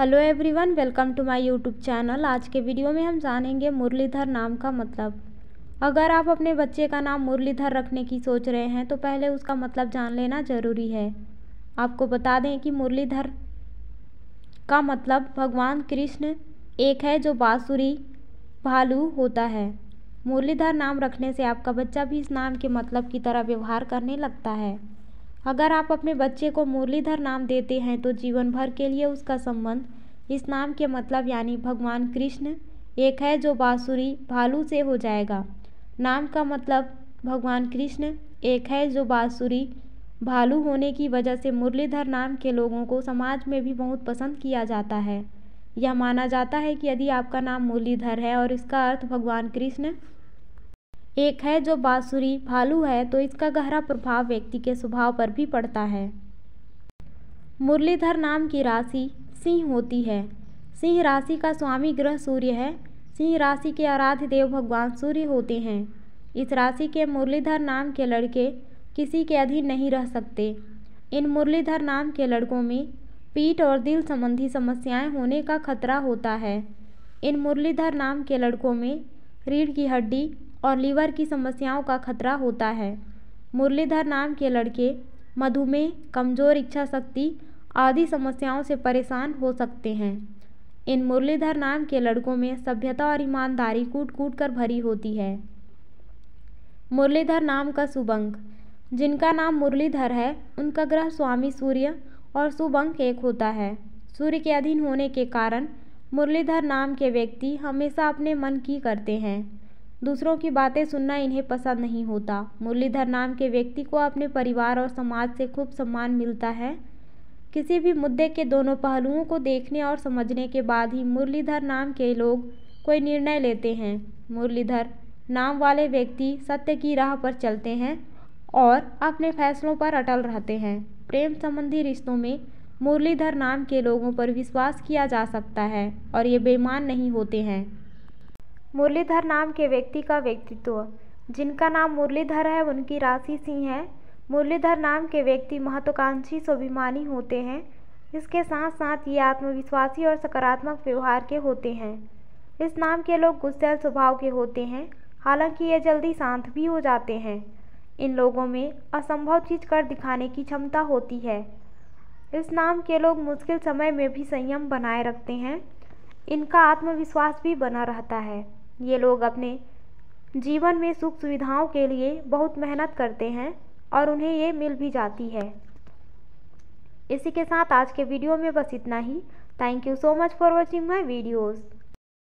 hello everyone welcome to my YouTube channel आज के video में हम जानेंगे मुरलीधर नाम का मतलब अगर आप अपने बच्चे का नाम मुरलीधर रखने की सोच रहे हैं तो पहले उसका मतलब जान लेना ज़रूरी है आपको बता दें कि मुरलीधर का मतलब भगवान कृष्ण एक है जो बाँसुरी भालू होता है मुरलीधर नाम रखने से आपका बच्चा भी इस नाम के मतलब की तरह व्यवहार करने लगता है अगर आप अपने बच्चे को मुरलीधर नाम देते हैं तो जीवन भर के लिए उसका संबंध इस नाम के मतलब यानी भगवान कृष्ण एक है जो बाँसुरी भालू से हो जाएगा नाम का मतलब भगवान कृष्ण एक है जो बाँसुरी भालू होने की वजह से मुरलीधर नाम के लोगों को समाज में भी बहुत पसंद किया जाता है यह माना जाता है कि यदि आपका नाम मुरलीधर है और इसका अर्थ भगवान कृष्ण एक है जो बाँसुरी भालू है तो इसका गहरा प्रभाव व्यक्ति के स्वभाव पर भी पड़ता है मुरलीधर नाम की राशि सिंह होती है सिंह राशि का स्वामी ग्रह सूर्य है सिंह राशि के आराध्य देव भगवान सूर्य होते हैं इस राशि के मुरलीधर नाम के लड़के किसी के अधीन नहीं रह सकते इन मुरलीधर नाम के लड़कों में पीठ और दिल संबंधी समस्याएं होने का खतरा होता है इन मुरलीधर नाम के लड़कों में रीढ़ की हड्डी और लीवर की समस्याओं का खतरा होता है मुरलीधर नाम के लड़के मधुमेह कमज़ोर इच्छा शक्ति आदि समस्याओं से परेशान हो सकते हैं इन मुरलीधर नाम के लड़कों में सभ्यता और ईमानदारी कूट कूट कर भरी होती है मुरलीधर नाम का सुबंक जिनका नाम मुरलीधर है उनका ग्रह स्वामी सूर्य और शुभंक एक होता है सूर्य के अधीन होने के कारण मुरलीधर नाम के व्यक्ति हमेशा अपने मन की करते हैं दूसरों की बातें सुनना इन्हें पसंद नहीं होता मुरलीधर नाम के व्यक्ति को अपने परिवार और समाज से खूब सम्मान मिलता है किसी भी मुद्दे के दोनों पहलुओं को देखने और समझने के बाद ही मुरलीधर नाम के लोग कोई निर्णय लेते हैं मुरलीधर नाम वाले व्यक्ति सत्य की राह पर चलते हैं और अपने फैसलों पर अटल रहते हैं प्रेम संबंधी रिश्तों में मुरलीधर नाम के लोगों पर विश्वास किया जा सकता है और ये बेईमान नहीं होते हैं मुरलीधर नाम के व्यक्ति का व्यक्तित्व जिनका नाम मुरलीधर है उनकी राशि सिंह है मुरलीधर नाम के व्यक्ति महत्वाकांक्षी स्वाभिमानी होते हैं इसके साथ साथ ये आत्मविश्वासी और सकारात्मक व्यवहार के होते हैं इस नाम के लोग गुस्सेल स्वभाव के होते हैं हालांकि ये जल्दी शांत भी हो जाते हैं इन लोगों में असंभव चीज कर दिखाने की क्षमता होती है इस नाम के लोग मुश्किल समय में भी संयम बनाए रखते हैं इनका आत्मविश्वास भी बना रहता है ये लोग अपने जीवन में सुख सुविधाओं के लिए बहुत मेहनत करते हैं और उन्हें ये मिल भी जाती है इसी के साथ आज के वीडियो में बस इतना ही thank you so much for watching my videos